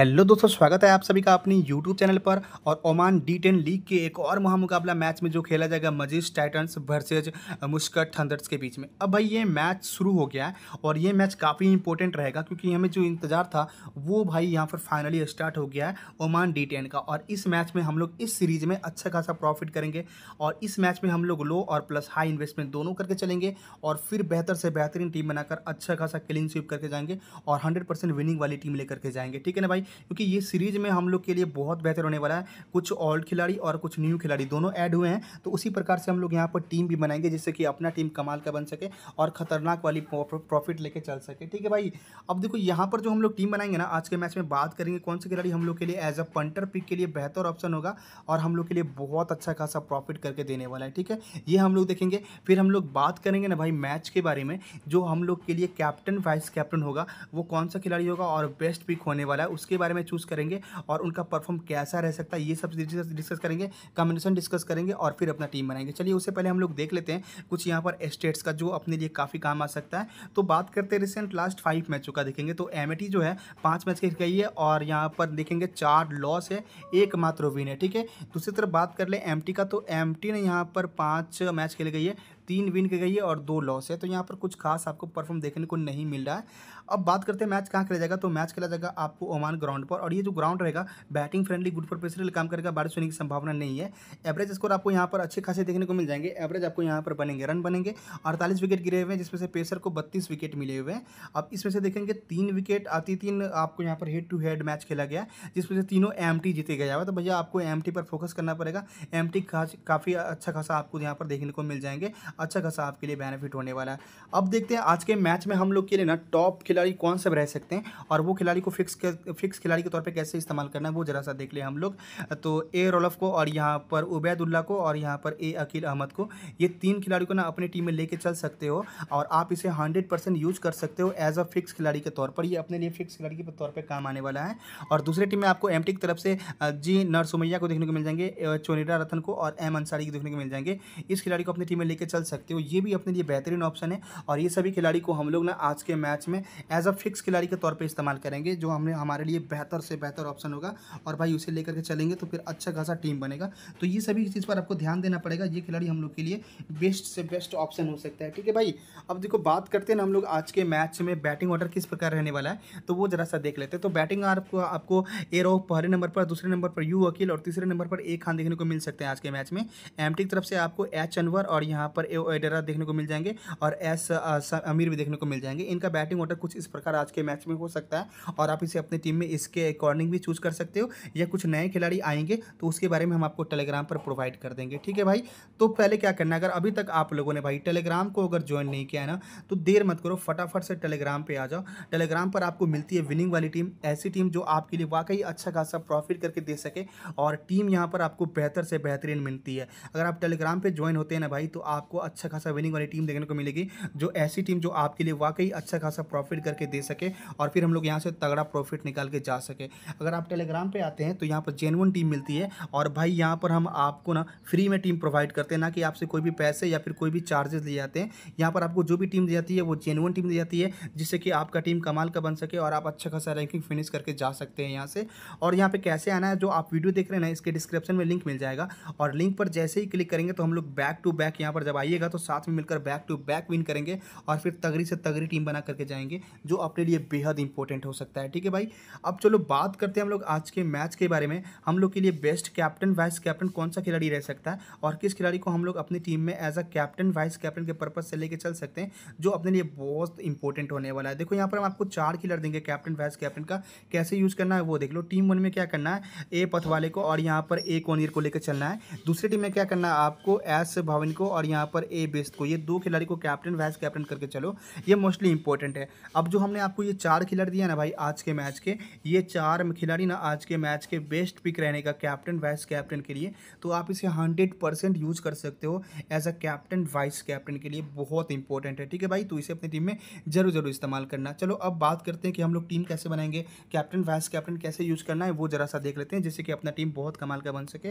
hello दोस्तों स्वागत है आप सभी का अपनी यूट्यूब चैनल पर और ओमान डी टेन लीग के एक और महामुकाबला मैच में जो खेला जाएगा Majees Titans versus Muscat Thunders के बीच में अब भाई ये मैच शुरू हो गया है और ये मैच काफ़ी इंपॉर्टेंट रहेगा क्योंकि हमें जो इंतजार था वो भाई यहाँ पर फाइनली स्टार्ट हो गया है ओमान डी टेन का और इस मैच में हम लोग इस सीरीज में अच्छा खासा प्रॉफिट करेंगे और इस मैच में हम लोग लो और प्लस हाई इन्वेस्टमेंट दोनों करके चलेंगे और फिर बेहतर से बेहतरीन टीम बनाकर अच्छा खासा क्लीन स्वीप करके जाएंगे और हंड्रेड विनिंग वाली टीम लेकर के जाएंगे ठीक है ना भाई क्योंकि ये सीरीज में हम लोग के लिए बहुत बेहतर होने वाला है कुछ ओल्ड खिलाड़ी और कुछ न्यू खिलाड़ी दोनों ऐड हुए हैं तो उसी प्रकार से हम लोग यहाँ पर टीम भी बनाएंगे जिससे कि अपना टीम कमाल का बन सके और खतरनाक वाली प्रॉफिट लेके चल सके ठीक है भाई अब देखो यहाँ पर जो हम लोग टीम बनाएंगे ना आज के मैच में बात करेंगे कौन से खिलाड़ी हम लोग के लिए एज अ पंटर पिक के लिए बेहतर ऑप्शन होगा और हम लोग के लिए बहुत अच्छा खासा प्रॉफिट करके देने वाला है ठीक है ये हम लोग देखेंगे फिर हम लोग बात करेंगे ना भाई मैच के बारे में जो हम लोग के लिए कैप्टन वाइस कैप्टन होगा वो कौन सा खिलाड़ी होगा और बेस्ट पिक होने वाला है उसके उसके बारे में चूज़ करेंगे और उनका परफॉर्म कैसा रह सकता है ये सब डिस्कस करेंगे कॉम्बिनेशन डिस्कस करेंगे और फिर अपना टीम बनाएंगे चलिए उससे पहले हम लोग देख लेते हैं कुछ यहाँ पर स्टेट्स का जो अपने लिए काफ़ी काम आ सकता है तो बात करते हैं रिसेंट लास्ट फाइव मैचों का देखेंगे तो एम जो है पाँच मैच खेल गई है और यहाँ पर देखेंगे चार लॉस है एक मात्र विन है ठीक है दूसरी तरफ बात कर ले एम का तो एम ने यहाँ पर पाँच मैच खेल गई है तीन विन की गई है और दो लॉस है तो यहाँ पर कुछ खास आपको परफॉर्म देखने को नहीं मिल रहा है अब बात करते हैं मैच कहाँ खेला जाएगा तो मैच खेला जाएगा आपको ओमान ग्राउंड पर और ये जो ग्राउंड रहेगा बैटिंग फ्रेंडली गुड पर काम करेगा बारिश होने की संभावना नहीं है एवरेज स्कोर आपको यहाँ पर अच्छे खासे देखने को मिल जाएंगे एवरेज आपको यहाँ पर बनेंगे रन बनेंगे अड़तालीस विकेट गिरे हुए हैं जिसमें से पेसर को बत्तीस विकेट मिले हुए हैं अब इसमें से देखेंगे तीन विकेट आती तीन आपको यहाँ पर हेड टू हेड मैच खेला गया जिसमें से तीनों एम जीते गया हुआ तो भैया आपको एम पर फोकस करना पड़ेगा एम काफी अच्छा खासा आपको यहाँ पर देखने को मिल जाएंगे अच्छा खासा आपके लिए बेनिफिट होने वाला है अब देखते हैं आज के मैच में हम लोग के लिए ना टॉप खिलाड़ी कौन से रह सकते हैं और वो खिलाड़ी को फिक्स फिक्स खिलाड़ी के तौर पर कैसे इस्तेमाल करना है वो ज़रा सा देख लें हम लोग तो ए रोलफ को और यहाँ पर उबैदुल्ला को और यहाँ पर ए अकील अहमद को ये तीन खिलाड़ी को ना अपनी टीम में लेके चल सकते हो और आप इसे हंड्रेड परसेंट यूज कर सकते हो एज अ फिक्स खिलाड़ी के तौर पर ये अपने लिए फिक्स खिलाड़ी के तौर पर काम आने वाला है और दूसरी टीम में आपको एम की तरफ से जी नरसुमैया को देखने को मिल जाएंगे चोनीडा रतन को और एम अंसारी को देखने को मिल जाएंगे इस खिलाड़ी को अपनी टीम में लेकर चल निकल सकते हो ये भी अपने लिए बेहतरीन ऑप्शन है और ये सभी खिलाड़ी को हम लोग ना आज के मैच में एज अ फिक्स खिलाड़ी के तौर पर इस्तेमाल करेंगे जो हमने हमारे लिए बेहतर से बेहतर ऑप्शन होगा और भाई उसे लेकर के चलेंगे तो फिर अच्छा खासा टीम बनेगा तो ये सभी चीज़ पर आपको ध्यान देना पड़ेगा ये खिलाड़ी हम लोग के लिए बेस्ट से बेस्ट ऑप्शन हो सकता है ठीक है भाई अब देखो बात करते हैं ना हम लोग आज के मैच में बैटिंग ऑर्डर किस प्रकार रहने वाला है तो वो जरा सा देख लेते हैं तो बैटिंग आपको आपको ए रो पहले नंबर पर दूसरे नंबर पर यू वकील और तीसरे नंबर पर ए खान देखने को मिल सकते हैं आज के मैच में एम की तरफ से आपको एच अनवर और यहाँ पर एडेरा देखने को मिल जाएंगे और एस अमीर uh, भी देखने को मिल जाएंगे इनका बैटिंग ऑर्डर कुछ इस प्रकार आज के मैच में हो सकता है और आप इसे अपनी टीम में इसके अकॉर्डिंग भी चूज कर सकते हो या कुछ नए खिलाड़ी आएंगे तो उसके बारे में हम आपको टेलीग्राम पर प्रोवाइड कर देंगे ठीक है भाई तो पहले क्या करना अगर अभी तक आप लोगों ने भाई टेलीग्राम को अगर ज्वाइन नहीं किया है ना तो देर मत करो फटाफट से टेलीग्राम पर आ जाओ टेलीग्राम पर आपको मिलती है विनिंग वाली टीम ऐसी टीम जो आपके लिए वाकई अच्छा खासा प्रॉफिट करके दे सके और टीम यहाँ पर आपको बेहतर से बेहतरीन मिलती है अगर आप टेलीग्राम पर ज्वाइन होते हैं ना भाई तो आपको अच्छा खासा विनिंग वाली टीम देखने को मिलेगी जो ऐसी टीम जो आपके लिए वाकई अच्छा खासा प्रॉफिट करके दे सके और फिर हम लोग यहाँ से तगड़ा प्रॉफिट निकाल के जा सके अगर आप टेलीग्राम पर आते हैं तो यहाँ पर जेनवन टीम मिलती है और भाई यहाँ पर हम आपको ना फ्री में टीम प्रोवाइड करते हैं ना कि आपसे कोई भी पैसे या फिर कोई भी चार्जेस दिए जाते हैं यहाँ पर आपको जो भी टीम दी जाती है वो जेनवन टीम दी जाती है जिससे कि आपका टीम कमाल का बन सके और आप अच्छा खासा रैंकिंग फिनिश करके जा सकते हैं यहाँ से और यहाँ पे कैसे आना है जो आप वीडियो देख रहे हैं ना इसके डिस्क्रिप्शन में लिंक मिल जाएगा और लिंक पर जैसे ही क्लिक करेंगे तो हम लोग बैक टू बैक यहाँ पर जब आइए आइएगा तो साथ में मिलकर बैक टू बैक विन करेंगे और फिर तगड़ी से तगड़ी टीम बना करके जाएंगे जो अपने लिए बेहद इंपॉर्टेंट हो सकता है ठीक है भाई अब चलो बात करते हैं हम लोग आज के मैच के बारे में हम लोग के लिए बेस्ट कैप्टन वाइस कैप्टन कौन सा खिलाड़ी रह सकता है और किस खिलाड़ी को हम लोग अपनी टीम में as a captain vice captain के पर्पज से लेकर चल सकते हैं जो अपने लिए बहुत इंपॉर्टेंट होने वाला है देखो यहाँ पर हम आपको चार खिलाड़ी देंगे कैप्टन वाइस कैप्टन का कैसे यूज़ करना है वो देख लो टीम वन में क्या करना है ए पथ वाले को और यहाँ पर ए कोनियर को लेकर चलना है दूसरी टीम में क्या करना है आपको एस भवन को और यहाँ पर पर ए बेस्ट को ये दो खिलाड़ी को कैप्टन वाइस कैप्टन करके चलो ये मोस्टली इंपॉर्टेंट है अब जो हमने आपको ये चार खिलाड़ी दिया ना भाई आज के मैच के ये चार खिलाड़ी ना आज के मैच के बेस्ट पिक रहने का कैप्टन वाइस कैप्टन के लिए तो आप इसे हंड्रेड यूज कर सकते हो as a captain vice captain के लिए बहुत इंपॉर्टेंट है ठीक है भाई तो इसे अपनी टीम में जरूर जरूर इस्तेमाल करना चलो अब बात करते हैं कि हम लोग टीम कैसे बनाएंगे कैप्टन वाइस कैप्टन कैसे यूज करना है वो जरा सा देख लेते हैं जिससे कि अपना टीम बहुत कमाल का बन सके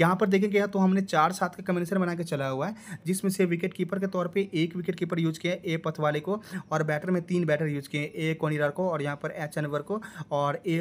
यहां पर देखेंगे तो हमने चार सात का कम्बिनेशन बनाकर चला हुआ है जिसमें उसमें से विकेट कीपर के तौर पे एक विकेट कीपर यूज किया है ए पथवाले को और बैटर में तीन बैटर यूज किए ए कोनिरार को और यहाँ पर एच अनवर को और ए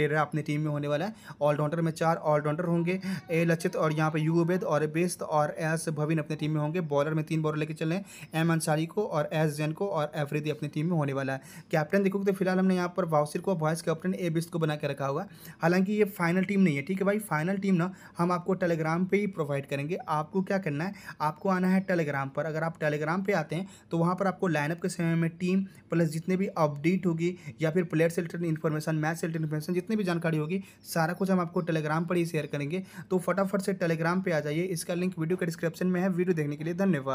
डेरा अपनी टीम में होने वाला है ऑलराउंडर में चार ऑलराउंडर होंगे ए लचित और यहाँ पर यू उबेद और बेस्त और एस भविन अपनी टीम में होंगे बॉलर में तीन बॉलर लेके चल रहे हैं एम अंसारी को और एस जैन को और एफरीदी अपनी टीम में होने वाला है कैप्टन देखोगे तो फिलहाल हमने यहाँ पर वाउसिर को वाइस कैप्टन ए बिस्त को बना के रखा हुआ हालांकि ये फाइनल टीम नहीं है ठीक है भाई फाइनल टीम ना हम आपको टेलीग्राम पर ही प्रोवाइड करेंगे आपको क्या करना है आपको आना है टेलीग्राम पर अगर आप टेलीग्राम पे आते हैं तो वहाँ पर आपको लाइनअप के समय में टीम प्लस जितने भी अपडेट होगी या फिर प्लेयर से रिलेटेड इन्फॉर्मेशन मैच से रिलेटेड इन्फॉर्मेशन जितनी भी जानकारी होगी सारा कुछ हम आपको टेलीग्राम पर ही शेयर करेंगे तो फटाफट से टेलीग्राम पर आ जाइए इसका लिंक वीडियो के डिस्क्रिप्शन में है वीडियो देखने के लिए धन्यवाद